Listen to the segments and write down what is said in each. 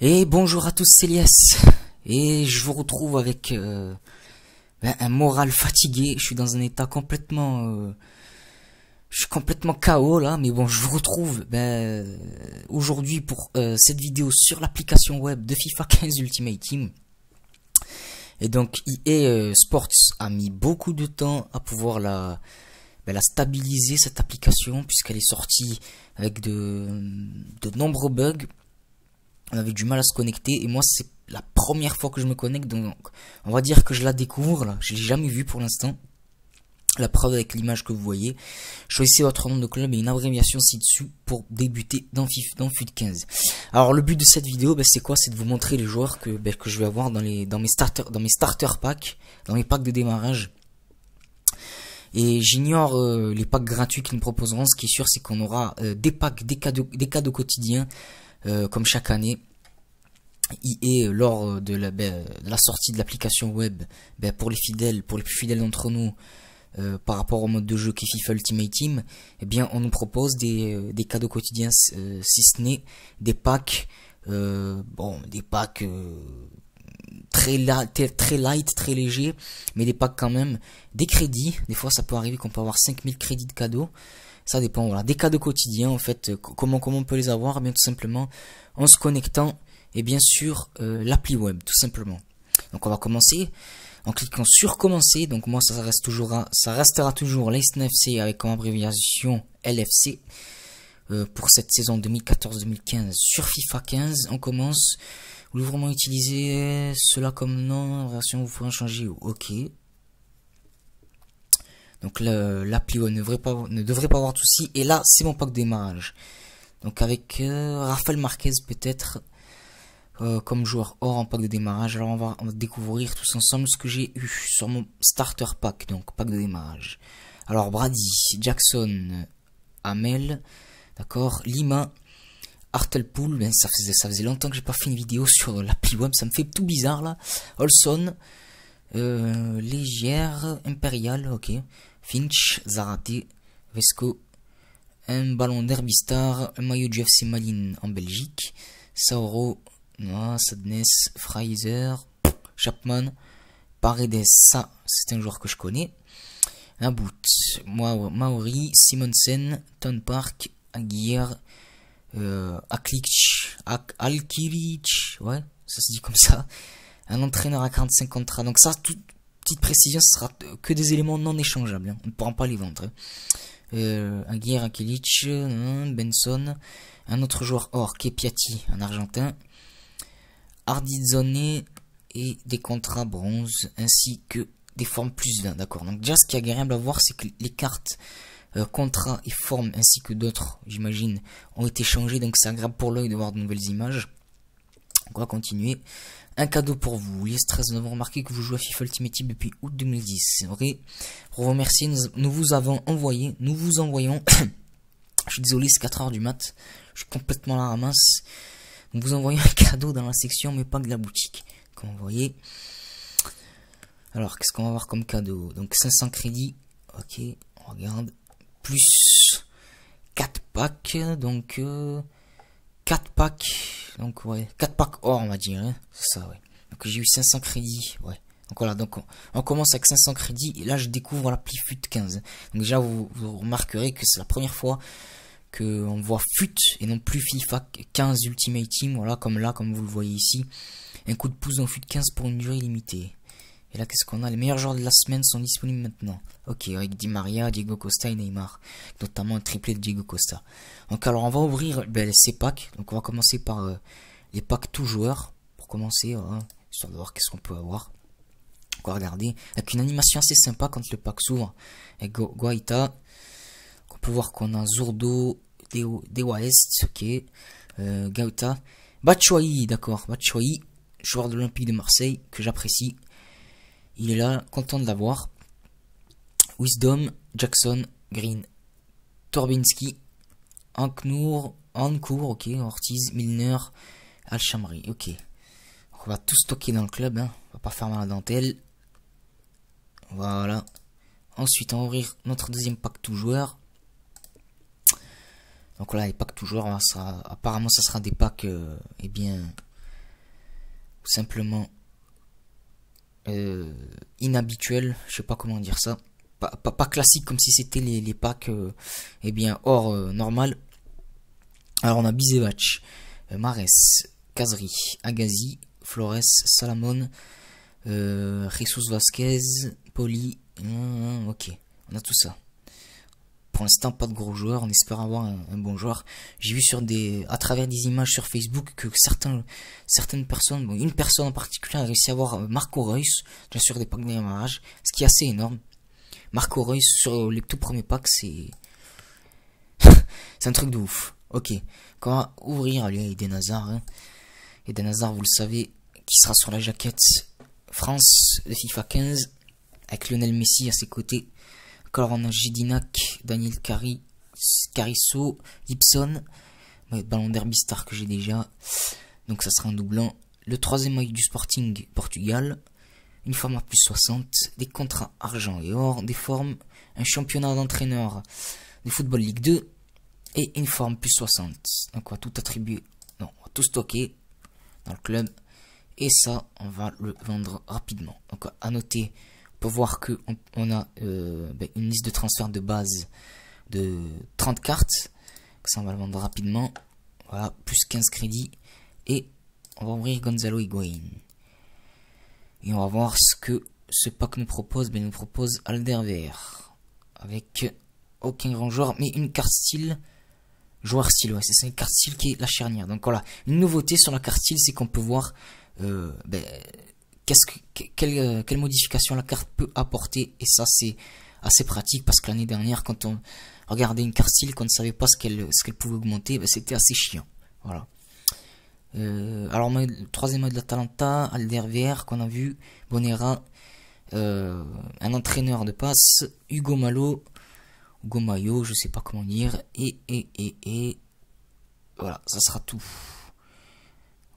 Et bonjour à tous, c'est Et je vous retrouve avec euh, ben, un moral fatigué. Je suis dans un état complètement... Euh, je suis complètement KO là, mais bon, je vous retrouve ben, aujourd'hui pour euh, cette vidéo sur l'application web de FIFA 15 Ultimate Team. Et donc, EA Sports a mis beaucoup de temps à pouvoir la, ben, la stabiliser, cette application, puisqu'elle est sortie avec de, de nombreux bugs on avait du mal à se connecter et moi c'est la première fois que je me connecte donc on va dire que je la découvre là, je l'ai jamais vu pour l'instant. La preuve avec l'image que vous voyez. Choisissez votre nom de club et une abréviation ci-dessus pour débuter dans, FIF, dans FUT 15. Alors le but de cette vidéo, ben, c'est quoi C'est de vous montrer les joueurs que, ben, que je vais avoir dans, les, dans, mes starter, dans mes starter packs, dans mes packs de démarrage. Et j'ignore euh, les packs gratuits qu'ils nous proposeront. Ce qui est sûr, c'est qu'on aura euh, des packs, des cadeaux, des cadeaux quotidiens, euh, comme chaque année, et lors ben, de la, sortie de l'application web ben, pour les fidèles, pour les plus fidèles d'entre nous euh, par rapport au mode de jeu qui est FIFA Ultimate Team, eh bien on nous propose des, cadeaux quotidiens euh, si ce n'est des packs bon des packs très, très light, très léger, mais des packs quand même, des crédits, des fois ça peut arriver qu'on peut avoir 5000 crédits de cadeaux ça dépend. Voilà, des cas de quotidien en fait, euh, comment comment on peut les avoir eh Bien tout simplement en se connectant et eh bien sûr euh, l'appli web tout simplement. Donc on va commencer en cliquant sur commencer. Donc moi ça reste toujours ça restera toujours l'ISNFC avec comme abréviation LFC. Euh, pour cette saison 2014-2015 sur FIFA 15, on commence. voulez vraiment utiliser cela comme nom version Vous pouvez en changer. Ok, donc l'appli ne ne devrait pas avoir de soucis. Et là, c'est mon pack de démarrage. Donc avec euh, Rafael Marquez peut-être euh, comme joueur hors en pack de démarrage. Alors on va, découvrir tous ensemble ce que j'ai eu sur mon starter pack, donc pack de démarrage. Alors Brady, Jackson, Amel. d'accord, Lima, Hartlepool, ben ça faisait, ça faisait longtemps que j'ai pas fait une vidéo sur l'appli web, ça me fait tout bizarre là. Olson, euh, Légière, Impérial, ok. Finch, Zarate, Vesco, un ballon d'Herbistar, un maillot du FC Malines en Belgique, Sauro, Noah Sadness, Fraser, Chapman, Paredes, ça c'est un joueur que je connais, Nabout, Maori, Simonsen, Ton Park, Aguirre, euh, Alkirich, ouais, ça se dit comme ça, un entraîneur à 45 contrats, donc ça, tout, petite précision, ce sera que des éléments non échangeables. Hein. On ne pourra pas les vendre. Hein. Euh, Aguirre, hein, Benson, un autre joueur or, Kepiati, un Argentin, Ardizone et des contrats bronze, ainsi que des formes plus 20, d'accord. Donc déjà, ce qui est agréable à voir, c'est que les cartes euh, contrats et formes, ainsi que d'autres, j'imagine, ont été changées, donc c'est agréable pour l'œil de voir de nouvelles images. On va continuer. Un cadeau pour vous. Les 13 nous avons remarqué que vous jouez à FIFA Ultimate depuis août 2010. C'est vrai. Pour vous remercier, nous, vous avons envoyé, nous vous envoyons. je suis désolé, c'est 4 heures du mat. Je suis complètement la ramasse. Nous vous envoyons un cadeau dans la section, mais pas de la boutique. Comme vous voyez. Alors, qu'est-ce qu'on va avoir comme cadeau Donc 500 crédits. Ok, on regarde. Plus 4 packs. Donc euh, quatre 4 packs donc, ouais. 4 packs or, on va dire hein. C'est ça, ouais. Donc, j'ai eu 500 crédits, ouais. Donc voilà, donc on, commence avec 500 crédits et là je découvre la pli FUT 15. Donc déjà vous, vous remarquerez que c'est la première fois que on voit FUT et non plus FIFA 15 Ultimate Team, voilà comme là, comme vous le voyez ici. Un coup de pouce en FUT 15 pour une durée limitée. Et là, qu'est-ce qu'on a Les meilleurs joueurs de la semaine sont disponibles maintenant. Ok, avec Di Maria, Diego Costa et Neymar. Notamment un triplé de Diego Costa. Donc alors, on va ouvrir ces ben, packs. Donc on va commencer par euh, les packs tout joueurs. Pour commencer, on hein, histoire voir qu'est-ce qu'on peut avoir. On va regarder. Avec une animation assez sympa quand le pack s'ouvre. Avec Go Guaita. On peut voir qu'on a Zurdo, Dewa Est, ok. Euh, Gauta. Batshuayi, d'accord. Batshuayi, joueur de l'Olympique de Marseille, que j'apprécie. Il est là, content de l'avoir. Wisdom, Jackson, Green, Torbinski, Anknour, Ancourt, ok, Ortiz, Milner, Alchamri, ok. On va tout stocker dans le club, hein. on va pas faire mal à la dentelle. Voilà. Ensuite, on va ouvrir notre deuxième pack tout joueur. Donc là, les packs tout joueur, ça, apparemment, ça sera des packs, et euh, eh bien, simplement euh, inhabituel, je sais pas comment dire ça, pas, pas, classique comme si c'était les, packs et euh, eh bien hors euh, normal. Alors on a Bizevac, Mares, Kazri, Agazi, Flores, Salamon, Jesus Vasquez, Poli, hein, hein, ok, on a tout ça pour l'instant pas de gros joueurs, on espère avoir un, bon joueur. J'ai vu sur des, à travers des images sur Facebook que certains, certaines personnes, une personne en particulier a réussi à avoir euh, Marco Reus bien sur des packs de démarrage, ce qui est assez énorme. Marco Reus sur les tout premiers packs, c'est c'est un truc de ouf. Ok, on ouvrir Allez, Eden Hazard. Hein. Eden Hazard, vous le savez, qui sera sur la jaquette France de FIFA 15 avec Lionel Messi à ses côtés a Gidinac, Daniel Carri, Carisso, Gibson, ballon d'herbie star que j'ai déjà. Donc ça sera un doublant Le troisième maillot du Sporting Portugal, une forme à plus 60, des contrats argent et or, des formes, un championnat d'entraîneur de football Ligue 2 et une forme plus 60. Donc on va tout attribuer, non, on va tout stocker dans le club et ça on va le vendre rapidement. Donc à noter voir que on, a euh, ben, une liste de transfert de base de 30 cartes. Ça, on va le vendre rapidement. Voilà, plus 15 crédits. Et on va ouvrir Gonzalo Higuain. Et on va voir ce que ce pack nous propose. mais ben, nous propose Alderweireld. Avec aucun grand joueur, mais une carte style. Joueur style, c'est une carte style qui est la charnière. Donc voilà, une nouveauté sur la carte style, c'est qu'on peut voir euh, ben, ce euh, quelle, modification la carte peut apporter. Et ça, c'est assez pratique parce que l'année dernière, quand on regardait une carte style, qu'on ne savait pas ce qu'elle, ce qu'elle pouvait augmenter, ben, c'était assez chiant. Voilà. Euh, alors, le troisième mode de l'Atalanta, Vier qu'on a vu, Bonera, euh, un entraîneur de passe, Hugo Malo, Hugo Mayo, je sais pas comment dire, et, et, et, et, voilà, ça sera tout.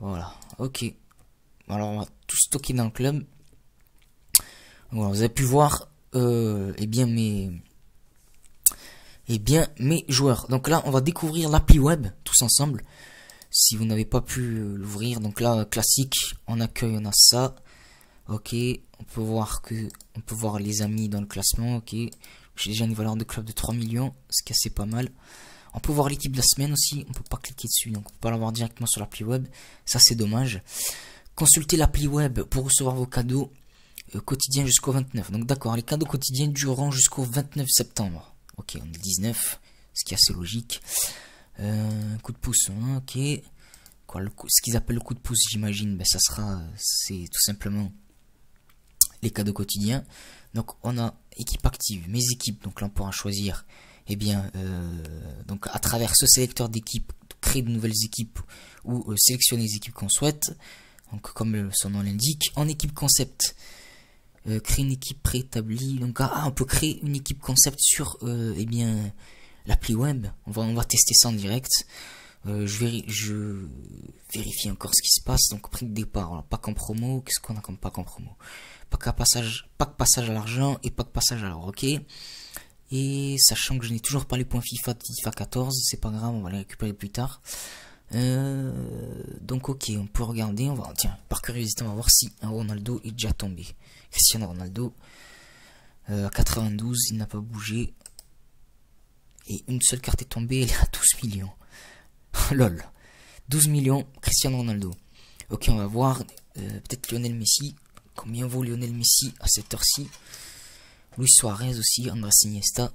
Voilà, ok. Alors on va tout stocker dans le club. vous avez pu voir et euh, eh bien mes et eh bien mes joueurs. Donc là, on va découvrir l'appli web tous ensemble. Si vous n'avez pas pu euh, l'ouvrir, donc là classique, en accueil on a ça. Ok, on peut voir que on peut voir les amis dans le classement. Ok, j'ai déjà une valeur de club de 3 millions, ce qui est assez pas mal. On peut voir l'équipe de la semaine aussi, on peut pas cliquer dessus, donc on peut pas l'avoir directement sur l'appli web. Ça c'est dommage. Consultez l'appli web pour recevoir vos cadeaux euh, quotidiens jusqu'au 29. Donc d'accord, les cadeaux quotidiens dureront jusqu'au 29 septembre. Ok, on est le 19, ce qui est assez logique. Euh, coup de pouce, hein, ok. ce qu'ils appellent le coup de pouce, j'imagine, ben, ça sera, c'est tout simplement les cadeaux quotidiens. Donc on a équipe active, mes équipes, donc là on pourra choisir, eh bien, euh, donc à travers ce sélecteur d'équipes, créer de nouvelles équipes ou sélectionner les équipes qu'on souhaite donc comme son nom l'indique, en équipe concept. Euh, créer une équipe préétablie. Donc, ah, on peut créer une équipe concept sur euh, eh bien l'appli web. On va, va tester ça en direct. Euh, je, vérifie encore ce qui se passe. Donc, prix de départ, pas pack promo. Qu'est-ce qu'on a comme pas en promo Pas passage, passage à l'argent et pas pack passage à l'or. Ok. Et sachant que je n'ai toujours pas les points FIFA de FIFA 14, c'est pas grave, on va les récupérer plus tard. Euh, donc ok, on peut regarder, on va tiens, par curiosité, on va voir si Ronaldo est déjà tombé. Cristiano Ronaldo, euh, à 92, il n'a pas bougé. Et une seule carte est tombée, il est à 12 millions. Lol. 12 millions, Cristiano Ronaldo. Ok, on va voir, euh, peut-être Lionel Messi. Combien vaut Lionel Messi à cette heure-ci Luis Suarez aussi, Andrés Iniesta.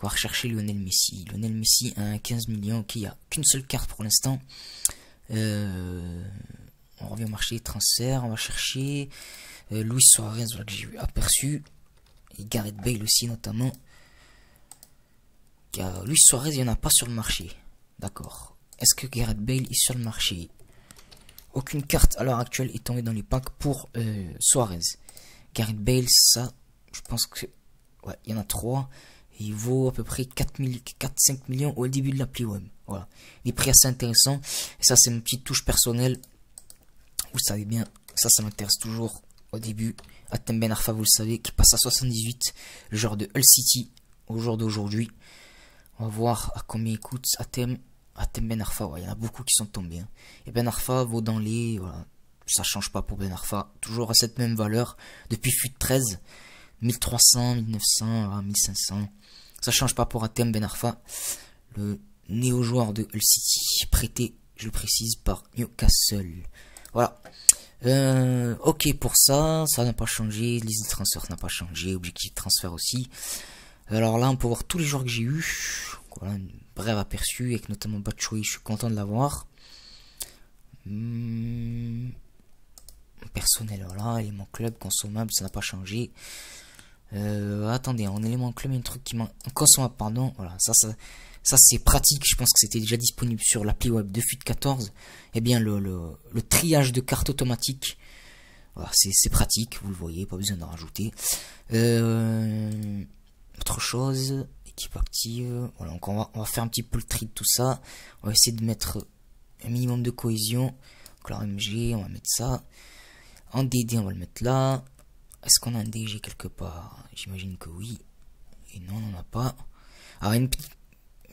On va rechercher Lionel Messi. Lionel Messi à 15 millions qui a qu'une seule carte pour l'instant. Euh, on revient au marché transfert. On va chercher Louis euh, Luis Suarez, que j'ai aperçu. Et Gareth Bale aussi notamment. Car Luis Suarez, il n'y en a pas sur le marché. D'accord. Est-ce que Gareth Bale est sur le marché Aucune carte à l'heure actuelle est tombée dans les packs pour euh, Suarez. Gareth Bale, ça, je pense que... Ouais, il y en a trois. Il vaut à peu près 4-5 millions au début de la Web. Voilà. Des prix assez intéressants. Et ça, c'est une petite touche personnelle. Vous savez bien, ça, ça m'intéresse toujours au début. Atem Ben Arfa, vous le savez, qui passe à 78. Le genre de Hull City au jour d'aujourd'hui. On va voir à combien il coûte Atem. Atem Ben Arfa, il y en a beaucoup qui sont tombés. Hein. Et Ben Arfa vaut dans les... Voilà, ça change pas pour Ben Arfa. Toujours à cette même valeur depuis FUT 13. 1300, 1900, 1500. Ça change pas pour Atem Ben Arfa, le néo-joueur de Hull City, prêté, je le précise, par Newcastle. Voilà. Euh, ok pour ça, ça n'a pas changé, liste de transfert n'a pas changé, objectif de transfert aussi. Alors là, on peut voir tous les joueurs que j'ai eu. Voilà, bref aperçu, avec notamment Batchoui, je suis content de l'avoir. Hmm. personnel, voilà, mon club, consommable, ça n'a pas changé. Euh, attendez, en élément a un truc qui manque. En pardon. Voilà, ça, ça, c'est pratique. Je pense que c'était déjà disponible sur l'appli web de FUT 14. Eh bien, le, triage de cartes automatique, Voilà, c'est pratique, vous le voyez, pas besoin d'en rajouter. Euh, autre chose, équipe active. Voilà, donc on va, faire un petit peu le tri de tout ça. On va essayer de mettre un minimum de cohésion. Donc, MG, on va mettre ça. En DD, on va le mettre là. Est-ce qu'on a un DG quelque part J'imagine que oui. Et non, on n'en a pas. Alors, une petite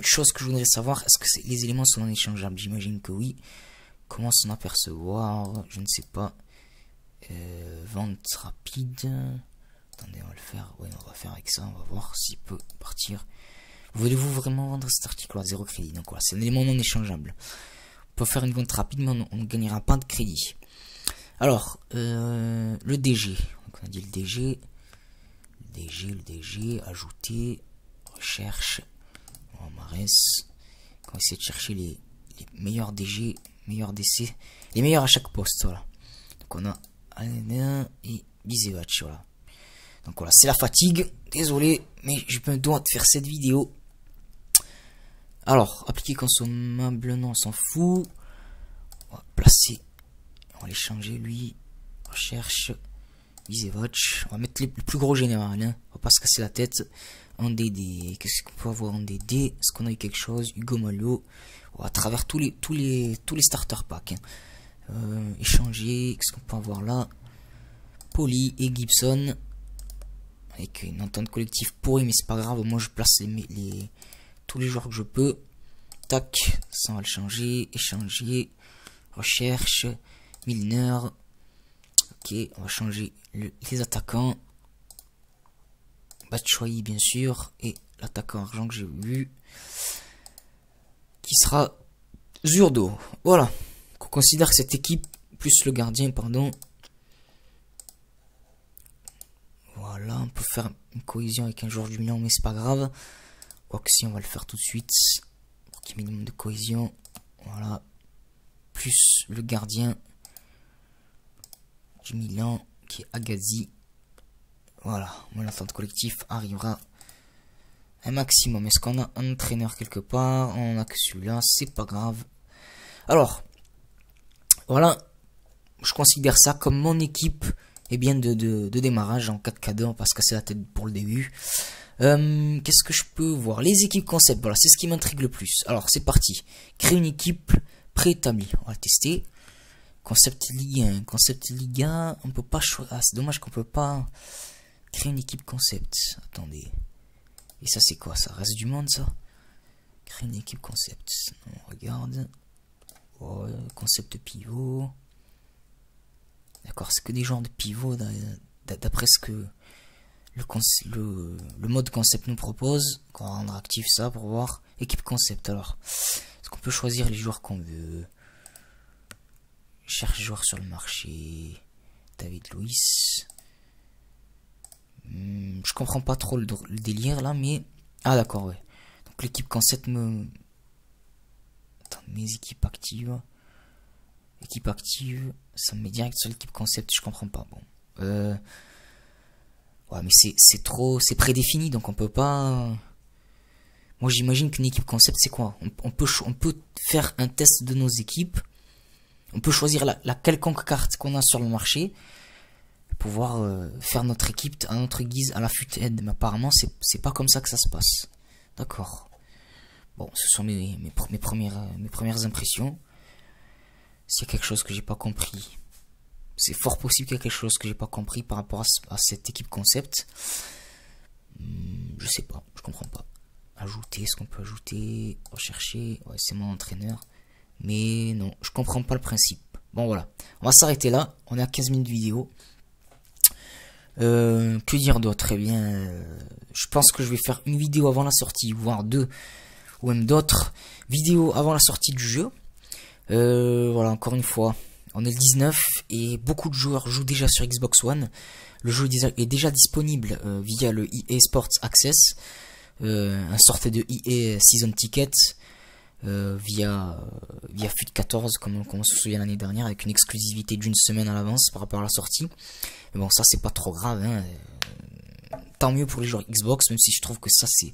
chose que je voudrais savoir, est-ce que les éléments sont non échangeables J'imagine que oui. Comment s'en apercevoir Je ne sais pas. Euh, vente rapide. Attendez, on va le faire. Oui, on va faire avec ça. On va voir s'il peut partir. Voulez-vous vraiment vendre cet article à zéro crédit Donc voilà, c'est un élément non échangeable. On peut faire une vente rapide, mais on, ne gagnera pas de crédit. Alors, euh, le DG on a dit le DG, DG, le DG, ajouter, recherche, on Marès. On va essayer de chercher les, meilleurs DG, meilleurs DC, les meilleurs à chaque poste, Donc on a Alain et Bizevac, voilà. Donc voilà, c'est la fatigue. Désolé, mais je me droit de faire cette vidéo. Alors, appliquer consommable, non, on s'en fout. On va placer. On va l'échanger changer, lui. Recherche. On va mettre les, le plus gros général. Hein. On va pas se casser la tête. En DD. Qu'est-ce qu'on peut avoir en DD Est-ce qu'on a eu quelque chose Hugo Malo. à travers tous les, tous les, tous les starter packs. Hein. Euh, échanger. Qu'est-ce qu'on peut avoir là Poli et Gibson. Avec une entente collective pourrie, mais c'est pas grave. Moi, je place les, les, tous les joueurs que je peux. Tac. Ça, on va le changer. Échanger. Recherche. Milner. Ok, on va changer les attaquants. Batshuayi bien sûr. Et l'attaquant argent que j'ai vu. Qui sera Zurdo. Voilà. On considère que cette équipe, plus le gardien, pardon. Voilà, on peut faire une cohésion avec un joueur du million, mais c'est pas grave. Quoique si, on va le faire tout de suite. Pour qu'il y ait minimum de cohésion. Voilà. Plus le gardien du Milan, qui est Agazi. Voilà, mon collectif arrivera un maximum. Est-ce qu'on a un entraîneur quelque part On a que celui-là, c'est pas grave. Alors, voilà, je considère ça comme mon équipe eh bien, de, démarrage en 4 de 2 parce que c'est la tête pour le début. Euh, qu'est-ce que je peux voir Les équipes concept, voilà, c'est ce qui m'intrigue le plus. Alors, c'est parti. Créer une équipe préétablie. On va tester. Concept Ligue Concept Ligue on peut pas choisir. Ah, c'est dommage qu'on peut pas créer une équipe concept. Attendez. Et ça, c'est quoi Ça reste du monde, ça Créer une équipe concept. On regarde. Oh, concept pivot. D'accord, c'est que des genres de pivot d'après ce que le, mode concept nous propose. Quand on actif ça pour voir. Équipe concept alors. Est-ce qu'on peut choisir les joueurs qu'on veut cherche joueur sur le marché, David Louis, hmm, je comprends pas trop le, délire là, mais. Ah, d'accord, ouais. Donc l'équipe concept me. Attends, mes équipes actives. Équipe active, ça me met direct sur l'équipe concept, je comprends pas. Bon. Euh, ouais, mais c'est trop. C'est prédéfini, donc on peut pas. Moi, j'imagine qu'une équipe concept, c'est quoi on, peut, on peut faire un test de nos équipes on peut choisir la, quelconque carte qu'on a sur le marché pouvoir euh, faire notre équipe à notre guise à la aide. Mais apparemment, c'est pas comme ça que ça se passe. D'accord. Bon, ce sont mes, mes, premières, euh, mes premières impressions. S'il y a quelque chose que j'ai pas compris, c'est fort possible qu'il y a quelque chose que j'ai pas compris par rapport à, cette équipe concept. Hmm, je sais pas, je comprends pas. Ajouter, ce qu'on peut ajouter, rechercher. c'est mon entraîneur. Mais non, je comprends pas le principe. Bon voilà, on va s'arrêter là. On a 15 minutes de vidéo. Euh, que dire d'autre Eh bien, euh, je pense que je vais faire une vidéo avant la sortie, voire deux, ou même d'autres vidéos avant la sortie du jeu. Euh, voilà, encore une fois, on est le 19 et beaucoup de joueurs jouent déjà sur Xbox One. Le jeu est déjà disponible via le EA Sports Access, un sorte de EA Season Ticket. Euh, via, euh, via FUT 14, comme, on se souvient l'année dernière, avec une exclusivité d'une semaine à l'avance par rapport à la sortie. Mais bon, ça, c'est pas trop grave. Hein. Euh, tant mieux pour les joueurs Xbox, même si je trouve que ça, c'est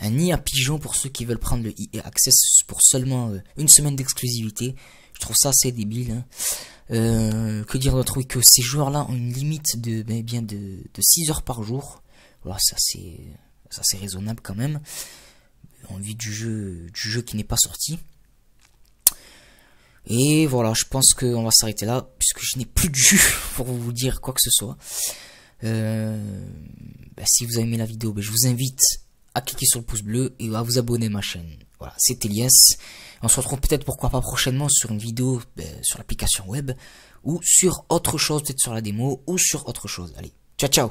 un nid à pigeons pour ceux qui veulent prendre le EA Access pour seulement une semaine d'exclusivité. Je trouve ça assez débile. Hein. que dire d'autre que ces joueurs-là ont une limite de, ben, bien de, 6 heures par jour. Voilà, ça c'est, ça c'est raisonnable quand même envie du jeu, du jeu qui n'est pas sorti. Et voilà, je pense qu'on va s'arrêter là, puisque je n'ai plus de jus pour vous dire quoi que ce soit. Euh, bah, si vous avez aimé la vidéo, bah, je vous invite à cliquer sur le pouce bleu et à vous abonner ma chaîne. Voilà, c'était Elias. On se retrouve peut-être, pourquoi pas prochainement, sur une vidéo bah, sur l'application web, ou sur autre chose, peut-être sur la démo, ou sur autre chose. Allez, ciao ciao